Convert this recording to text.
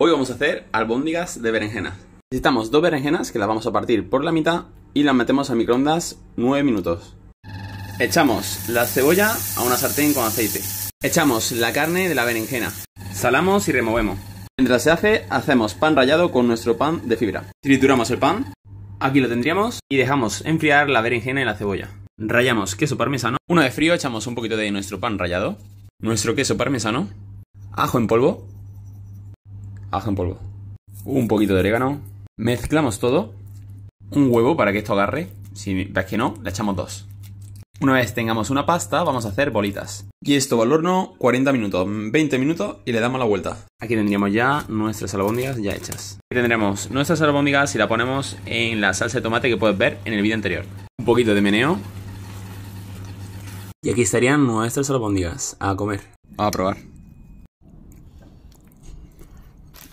Hoy vamos a hacer albóndigas de berenjena. Necesitamos dos berenjenas que las vamos a partir por la mitad y las metemos al microondas 9 minutos. Echamos la cebolla a una sartén con aceite. Echamos la carne de la berenjena. Salamos y removemos. Mientras se hace, hacemos pan rallado con nuestro pan de fibra. Trituramos el pan, aquí lo tendríamos, y dejamos enfriar la berenjena y la cebolla. Rayamos queso parmesano. Una vez frío, echamos un poquito de nuestro pan rallado, nuestro queso parmesano, ajo en polvo, ajo en polvo, un poquito de orégano, mezclamos todo, un huevo para que esto agarre, si ves que no, le echamos dos. Una vez tengamos una pasta, vamos a hacer bolitas. Y esto va al horno 40 minutos, 20 minutos y le damos la vuelta. Aquí tendríamos ya nuestras albóndigas ya hechas. Aquí tendremos nuestras albóndigas y la ponemos en la salsa de tomate que puedes ver en el vídeo anterior. Un poquito de meneo. Y aquí estarían nuestras albóndigas a comer. A probar.